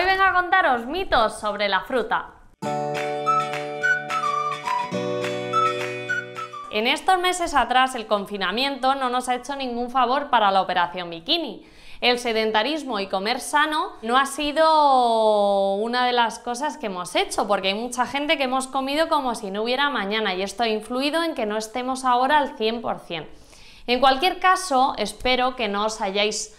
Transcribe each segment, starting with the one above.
Hoy vengo a contaros mitos sobre la fruta. En estos meses atrás el confinamiento no nos ha hecho ningún favor para la operación bikini. El sedentarismo y comer sano no ha sido una de las cosas que hemos hecho, porque hay mucha gente que hemos comido como si no hubiera mañana y esto ha influido en que no estemos ahora al 100%. En cualquier caso, espero que no os hayáis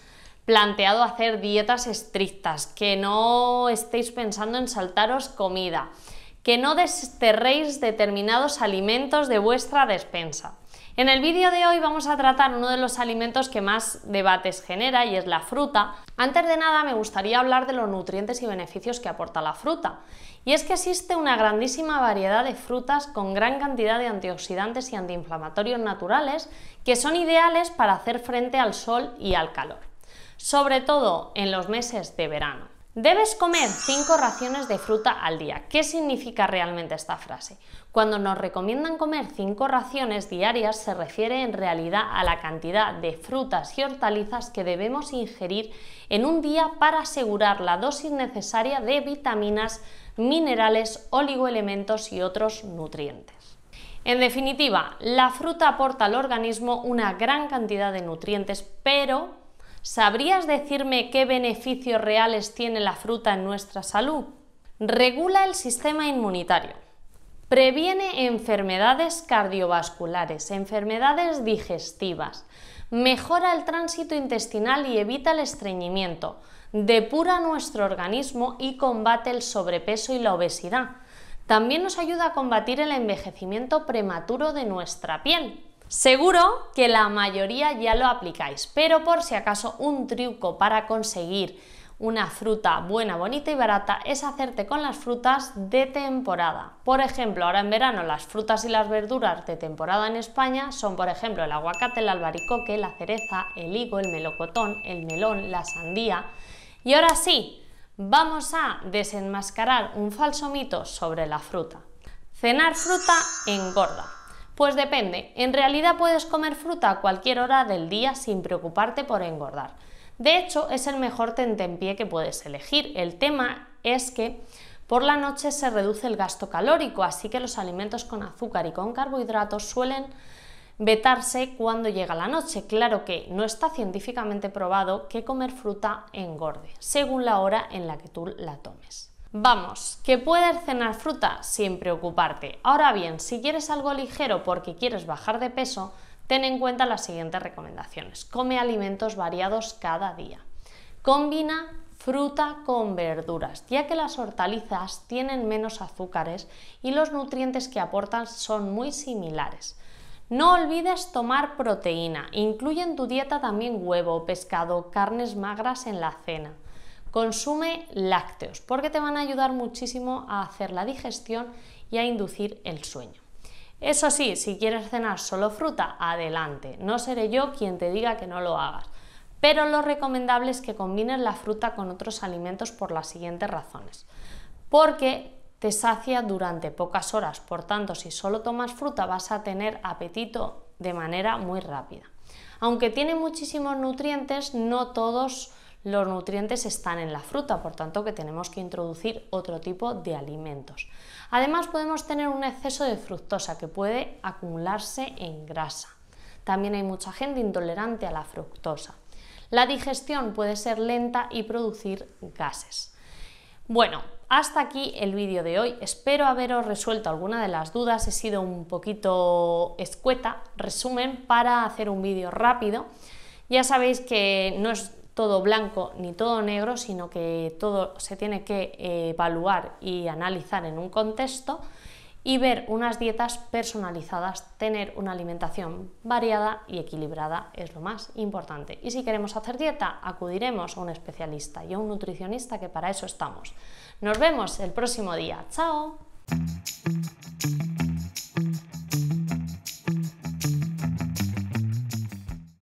planteado hacer dietas estrictas, que no estéis pensando en saltaros comida, que no desterréis determinados alimentos de vuestra despensa. En el vídeo de hoy vamos a tratar uno de los alimentos que más debates genera y es la fruta. Antes de nada me gustaría hablar de los nutrientes y beneficios que aporta la fruta. Y es que existe una grandísima variedad de frutas con gran cantidad de antioxidantes y antiinflamatorios naturales que son ideales para hacer frente al sol y al calor sobre todo en los meses de verano. Debes comer 5 raciones de fruta al día. ¿Qué significa realmente esta frase? Cuando nos recomiendan comer 5 raciones diarias se refiere en realidad a la cantidad de frutas y hortalizas que debemos ingerir en un día para asegurar la dosis necesaria de vitaminas, minerales, oligoelementos y otros nutrientes. En definitiva, la fruta aporta al organismo una gran cantidad de nutrientes, pero ¿Sabrías decirme qué beneficios reales tiene la fruta en nuestra salud? Regula el sistema inmunitario. Previene enfermedades cardiovasculares, enfermedades digestivas. Mejora el tránsito intestinal y evita el estreñimiento. Depura nuestro organismo y combate el sobrepeso y la obesidad. También nos ayuda a combatir el envejecimiento prematuro de nuestra piel. Seguro que la mayoría ya lo aplicáis, pero por si acaso un truco para conseguir una fruta buena, bonita y barata es hacerte con las frutas de temporada. Por ejemplo, ahora en verano las frutas y las verduras de temporada en España son, por ejemplo, el aguacate, el albaricoque, la cereza, el higo, el melocotón, el melón, la sandía. Y ahora sí, vamos a desenmascarar un falso mito sobre la fruta. Cenar fruta engorda. Pues depende, en realidad puedes comer fruta a cualquier hora del día sin preocuparte por engordar. De hecho, es el mejor tentempié que puedes elegir. El tema es que por la noche se reduce el gasto calórico, así que los alimentos con azúcar y con carbohidratos suelen vetarse cuando llega la noche. Claro que no está científicamente probado que comer fruta engorde, según la hora en la que tú la tomes. Vamos, que puedes cenar fruta sin preocuparte. Ahora bien, si quieres algo ligero porque quieres bajar de peso, ten en cuenta las siguientes recomendaciones. Come alimentos variados cada día. Combina fruta con verduras, ya que las hortalizas tienen menos azúcares y los nutrientes que aportan son muy similares. No olvides tomar proteína, incluye en tu dieta también huevo, pescado, carnes magras en la cena. Consume lácteos porque te van a ayudar muchísimo a hacer la digestión y a inducir el sueño. Eso sí, si quieres cenar solo fruta, adelante. No seré yo quien te diga que no lo hagas. Pero lo recomendable es que combines la fruta con otros alimentos por las siguientes razones. Porque te sacia durante pocas horas, por tanto, si solo tomas fruta vas a tener apetito de manera muy rápida. Aunque tiene muchísimos nutrientes, no todos los nutrientes están en la fruta, por tanto que tenemos que introducir otro tipo de alimentos. Además podemos tener un exceso de fructosa que puede acumularse en grasa. También hay mucha gente intolerante a la fructosa. La digestión puede ser lenta y producir gases. Bueno, hasta aquí el vídeo de hoy. Espero haberos resuelto alguna de las dudas. He sido un poquito escueta, resumen, para hacer un vídeo rápido. Ya sabéis que no es todo blanco ni todo negro, sino que todo se tiene que eh, evaluar y analizar en un contexto y ver unas dietas personalizadas, tener una alimentación variada y equilibrada es lo más importante. Y si queremos hacer dieta, acudiremos a un especialista y a un nutricionista que para eso estamos. Nos vemos el próximo día. ¡Chao!